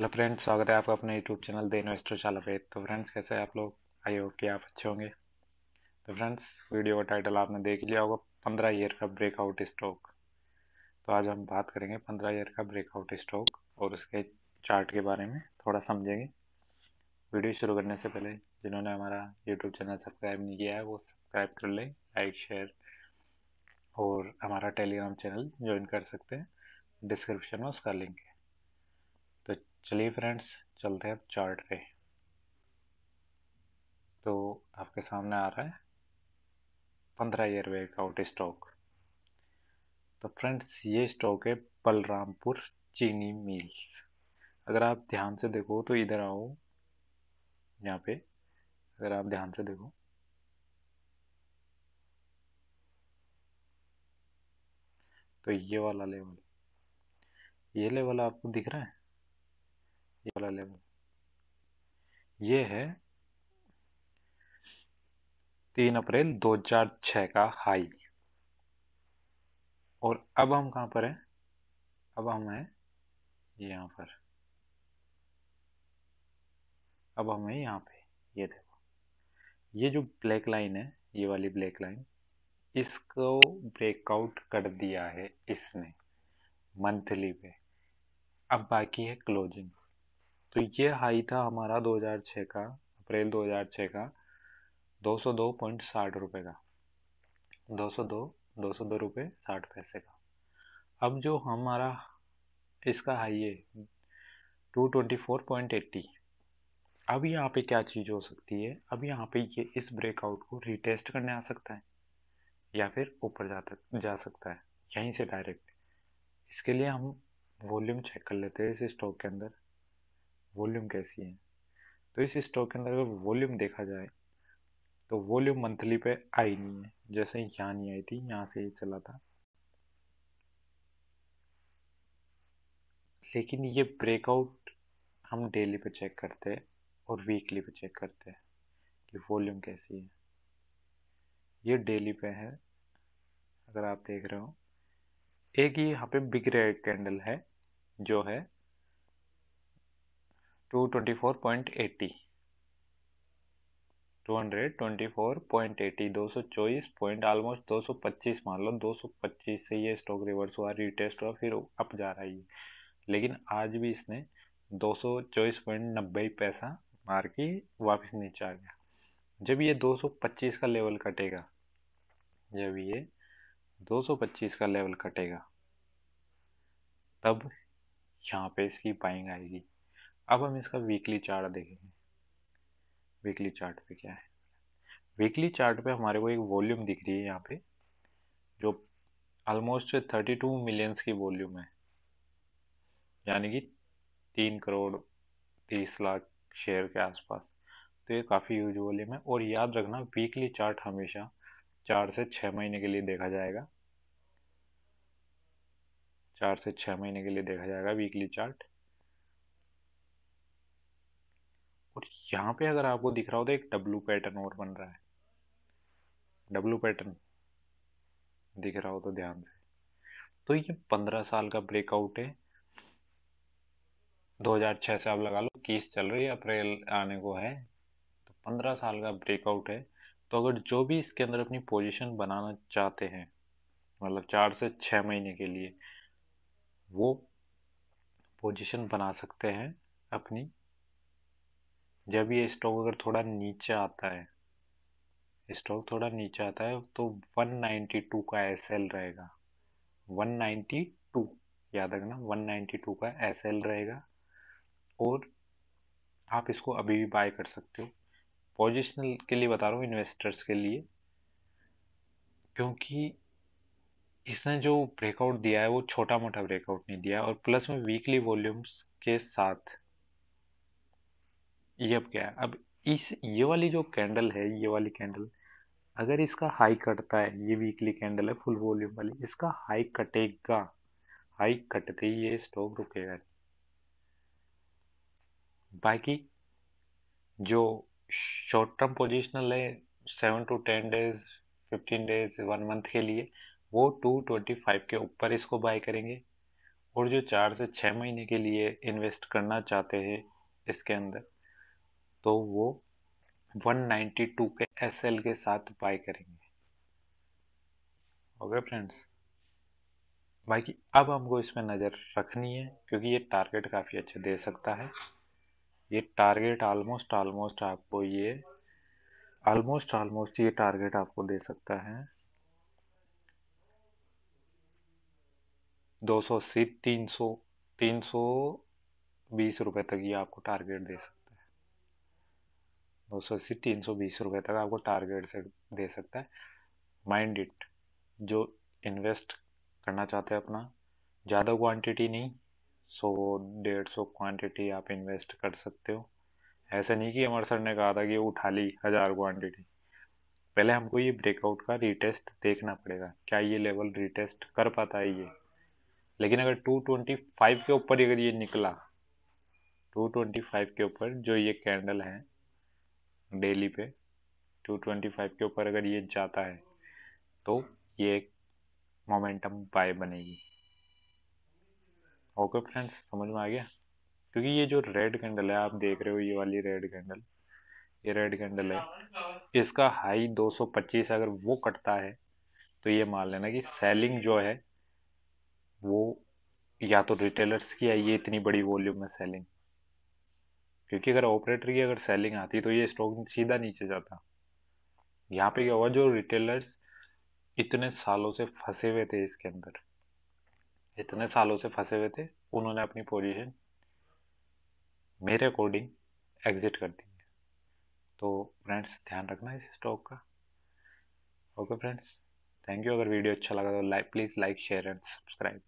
hello friends स्वागत है आपका अपने यूट्यूब चैनल द इन्वेस्टर शाला पे तो फ्रेंड्स कैसे आप लोग आई होप कि आप अच्छे होंगे तो फ्रेंड्स वीडियो का टाइटल आपने देख लिया होगा पंद्रह ईयर का ब्रेकआउट स्टॉक तो आज हम बात करेंगे पंद्रह ईयर का ब्रेकआउट स्टॉक और उसके चार्ट के बारे में थोड़ा समझेंगे वीडियो शुरू करने से पहले जिन्होंने हमारा यूट्यूब चैनल सब्सक्राइब नहीं किया है वो सब्सक्राइब कर लें लाइक शेयर और हमारा टेलीग्राम चैनल ज्वाइन कर सकते हैं डिस्क्रिप्शन में उसका लिंक है चलिए फ्रेंड्स चलते हैं अब चार्ट पे तो आपके सामने आ रहा है पंद्रह ईयर वे आउट स्टॉक तो फ्रेंड्स ये स्टॉक है बलरामपुर चीनी मिल्स अगर आप ध्यान से देखो तो इधर आओ यहाँ पे अगर आप ध्यान से देखो तो ये वाला लेवल ये लेवल आपको दिख रहा है ये वाला लेवल ये है तीन अप्रैल 2006 का हाई और अब हम कहाँ पर हैं अब हम हैं यहाँ पर अब हम हैं यहाँ पे ये देखो ये जो ब्लैक लाइन है ये वाली ब्लैक लाइन इसको ब्रेकआउट कर दिया है इसने मंथली पे अब बाकी है क्लोजिंग्स तो ये हाई था हमारा 2006 का अप्रैल 2006 का 202.60 रुपए का 202 202 रुपए 60 पैसे का अब जो हमारा इसका हाई है 224.80 अब यहाँ पे क्या चीज़ हो सकती है अब यहाँ पे ये इस ब्रेकआउट को रिटेस्ट करने आ सकता है या फिर ऊपर जाता जा सकता है यहीं से डायरेक्ट इसके लिए हम वॉल्यूम चेक कर लेते हैं इस स्टॉक के अंदर वॉल्यूम कैसी है तो इस स्टॉक के अंदर अगर वॉल्यूम देखा जाए तो वॉल्यूम मंथली पे आई नहीं है जैसे यहाँ नहीं आई थी यहाँ से ही चला था लेकिन ये ब्रेकआउट हम डेली पे चेक करते हैं और वीकली पे चेक करते हैं कि वॉल्यूम कैसी है ये डेली पे है अगर आप देख रहे हो एक ही यहाँ पे बिग रेड कैंडल है जो है two twenty four point eighty two hundred twenty four point eighty दो सौ चौबीस पॉइंट ऑलमोस्ट दो सौ पच्चीस मान लो दो सौ पच्चीस से ये स्टॉक रिवर्स हुआ रिटेस्ट हुआ फिर अप जा रहा है लेकिन आज भी इसने दो सौ चौबीस पॉइंट नब्बे पैसा मार के वापस नीचे आ गया जब ये दो सौ पच्चीस का लेवल कटेगा जब ये दो सौ पच्चीस का लेवल कटेगा तब यहाँ पे इसकी बाइंग आएगी अब हम इसका वीकली चार्ट देखेंगे वीकली चार्ट पे क्या है वीकली चार्ट पे हमारे को एक वॉल्यूम दिख रही है यहाँ पे जो ऑलमोस्ट थर्टी टू मिलियंस की वॉल्यूम है यानी कि तीन करोड़ तीस लाख शेयर के आसपास तो ये काफ़ी यूज वॉल्यूम है और याद रखना वीकली चार्ट हमेशा चार से छः महीने के लिए देखा जाएगा चार से छः महीने के लिए देखा जाएगा वीकली चार्ट यहाँ पे अगर आपको दिख रहा हो तो एक डब्लू पैटर्न और बन रहा है डब्लू पैटर्न दिख रहा हो तो ध्यान से तो ये पंद्रह साल का ब्रेकआउट है 2006 से आप लगा लो किस चल रही है अप्रैल आने को है तो पंद्रह साल का ब्रेकआउट है तो अगर जो भी इसके अंदर अपनी पोजीशन बनाना चाहते हैं मतलब चार से छः महीने के लिए वो पोजीशन बना सकते हैं अपनी जब ये स्टॉक अगर थोड़ा नीचे आता है स्टॉक थोड़ा नीचे आता है तो 192 का एस रहेगा 192 याद रखना 192 का एस रहेगा और आप इसको अभी भी बाय कर सकते हो पोजिशनल के लिए बता रहा हूँ इन्वेस्टर्स के लिए क्योंकि इसने जो ब्रेकआउट दिया है वो छोटा मोटा ब्रेकआउट नहीं दिया और प्लस में वीकली वॉल्यूम्स के साथ ये अब क्या है अब इस ये वाली जो कैंडल है ये वाली कैंडल अगर इसका हाई कटता है ये वीकली कैंडल है फुल वॉल्यूम वाली इसका हाई कटेगा हाई कटते ही ये स्टॉक रुकेगा बाकी जो शॉर्ट टर्म पोजिशनल है seven to ten days fifteen days one month के लिए वो टू ट्वेंटी फाइव के ऊपर इसको बाय करेंगे और जो चार से छः महीने के लिए इन्वेस्ट करना चाहते हैं इसके अंदर तो वो 192 के एस एल के साथ बाय करेंगे ओके फ्रेंड्स बाकी अब हमको इसमें नज़र रखनी है क्योंकि ये टारगेट काफ़ी अच्छे दे सकता है ये टारगेट ऑलमोस्ट ऑलमोस्ट आपको ये ऑलमोस्ट ऑलमोस्ट ये टारगेट आपको दे सकता है 200 से 300 320 रुपए तक ये आपको टारगेट दे सकता है दो सौ अस्सी तीन सौ बीस रुपये तक आपको टारगेट से दे सकता है माइंड इट जो इन्वेस्ट करना चाहते हैं अपना ज़्यादा क्वांटिटी नहीं सौ डेढ़ सौ क्वांटिटी आप इन्वेस्ट कर सकते हो ऐसा नहीं कि अमर सर ने कहा था कि उठा ली हज़ार क्वांटिटी पहले हमको ये ब्रेकआउट का रीटेस्ट देखना पड़ेगा क्या ये लेवल रीटेस्ट कर पाता है ये लेकिन अगर 225 के ऊपर अगर ये निकला 225 के ऊपर जो ये कैंडल है डेली पे 225 के ऊपर अगर ये जाता है तो ये एक मोमेंटम बाय बनेगी ओके फ्रेंड्स समझ में आ गया क्योंकि ये जो रेड कैंडल है आप देख रहे हो ये वाली रेड कैंडल ये रेड कैंडल है इसका हाई 225 अगर वो कटता है तो ये मान लेना कि सेलिंग जो है वो या तो रिटेलर्स की आई है इतनी बड़ी वॉल्यूम में सेलिंग क्योंकि अगर ऑपरेटर की अगर सेलिंग आती तो ये स्टॉक सीधा नीचे जाता यहाँ पे क्या हुआ जो रिटेलर्स इतने सालों से फंसे हुए थे इसके अंदर इतने सालों से फंसे हुए थे उन्होंने अपनी पोजीशन मेरे अकॉर्डिंग एग्जिट कर दी है तो फ्रेंड्स ध्यान रखना इस स्टॉक का ओके फ्रेंड्स थैंक यू अगर वीडियो अच्छा लगा तो like please like share and subscribe